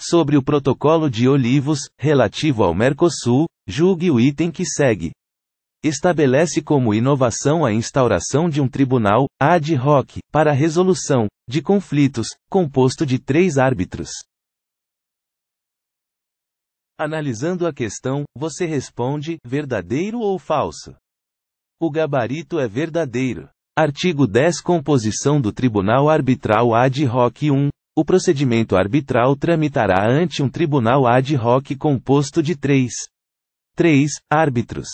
sobre o Protocolo de Olivos, relativo ao Mercosul, julgue o item que segue. Estabelece como inovação a instauração de um tribunal, ad hoc, para resolução de conflitos, composto de três árbitros. Analisando a questão, você responde: verdadeiro ou falso? O gabarito é verdadeiro. Artigo 10 Composição do Tribunal Arbitral Ad Hoc 1, o procedimento arbitral tramitará ante um tribunal ad hoc composto de três, três árbitros.